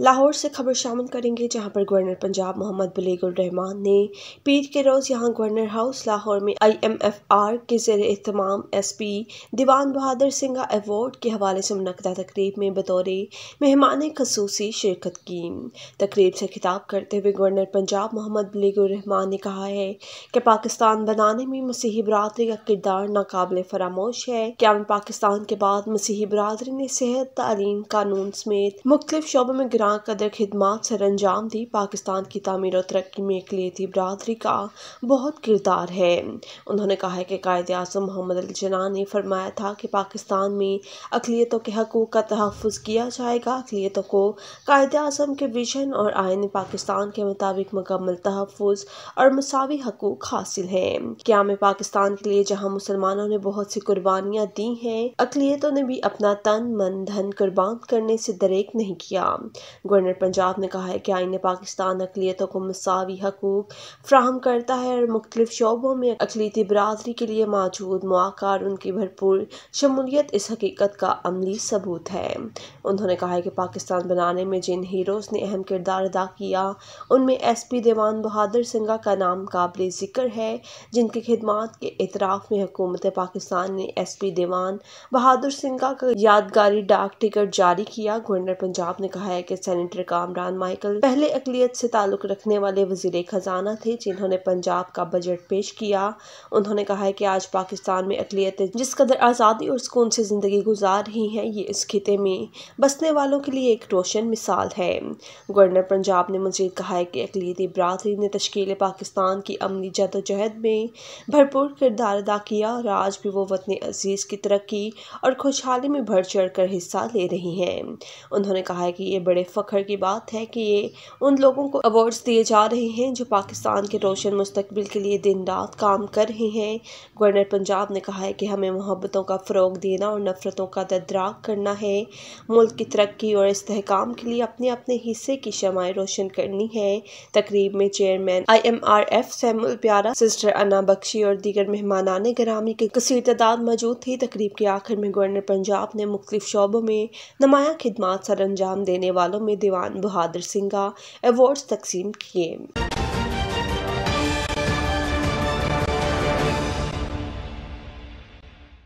लाहौर से खबर शामिल करेंगे जहां पर गवर्नर पंजाब मोहम्मद बलीगुर रहमान ने पीर के रोज़ यहां गवर्नर हाउस लाहौर में आई एम एफ आर के जेर एहतमाम S P Diwan Bahadur Singh award के हवाले से मुनदा तकरीब में बतौर मेहमान खसूसी शिरकत की तकरीब से खिताब करते हुए गवर्नर पंजाब मोहम्मद बलीगुर रहमान ने कहा है कि पाकिस्तान बनाने में मसीही बरदरी का किरदार नाकबिल फरामोश है क्या पाकिस्तान के बाद मसीही बरदरी ने सेहत तालीम कानून समेत मुख्तलिफ शोबों में लाकदर खिदमत सर अंजाम दी पाकिस्तान की तमीर और तरक्की में अकलीती बरदरी का बहुत किरदार है उन्होंने कहा है कि कायद अजम मोहम्मद अल जना ने फरमाया था कि पाकिस्तान में अकलीतों के हकूक़ का तहफ़ किया जाएगा अकलीतों को कायद अजम के विजन और आयन पाकिस्तान के मुताबिक मुकम्मल तहफ़ और मसावी हकूक़ हासिल क्या में पाकिस्तान के लिए जहाँ मुसलमानों ने बहुत सी कुर्बानियाँ दी हैं अकलीतों ने भी अपना तन मन धन कुर्बान करने से दरेक नहीं किया गवर्नर पंजाब ने कहा है कि आइन पाकिस्तान अकलीतों को मसावी हकूक फ्राहम करता है और मुख्तलिफ शोबों में अकलीती बरदरी के लिए मौजूद मौक़ा उनकी भरपूर शमूलियत इस हकीकत का अमली सबूत है उन्होंने कहा है कि पाकिस्तान बनाने में जिन हीरोज़ ने अहम किरदार अदा किया उनमें एस पी देवान बहादुर सिंगा का नाम काबिल ज़िक्र है जिनकी खिदमत के इतराफ़ में हुकूमत पाकिस्तान ने एस पी देवान बहादुर सिंगा का यादगारी डाक टिकट जारी किया गवर्नर पंजाब ने कहा है कि सेनेटर कामरान माइकल पहले अकलीत से ताल्लुक रखने वाले वजीर खजाना थे जिन्होंने पंजाब का बजट पेश किया उन्होंने कहा है कि आज पाकिस्तान में अकलीत जिस कदर आज़ादी और सुकून से ज़िंदगी गुजार रही है ये इस खिते में बसने वालों के लिए एक रोशन मिसाल है गवर्नर पंजाब ने मजीद कहा है कि अकलीती बरदरी ने तश्ील पाकिस्तान की अमली जदोजहद में भरपूर किरदार अदा किया और आज भी वो वतन अजीज़ की तरक्की और खुशहाली में बढ़ चढ़ कर हिस्सा ले रही हैं उन्होंने कहा है कि ये बड़े फ़ख्र फ़ख्र की बात है कि ये उन लोगों को अवार्ड्स दिए जा रहे हैं जो पाकिस्तान के रोशन मुस्तबिल के लिए दिन रात काम कर रहे हैं गवर्नर पंजाब ने कहा है कि हमें मोहब्बतों का फ़रोग देना और नफ़रतों का ददराक करना है मुल्क की तरक्की और इसकाम के लिए अपने अपने हिस्से की शमाएँ रोशन करनी है तकरीब में chairman I M R F Samuel Pyara sister Anna Bakhshi और दीगर मेहमानान ग्रामी के कसर तादाद मौजूद थी तकरीब के आखिर में गवर्नर पंजाब ने मुख्तलिफ शोबों में नुमाया खदमात सर अंजाम देने वालों में में दीवान बहादुर सिंह अवार्ड्स तकसीम किए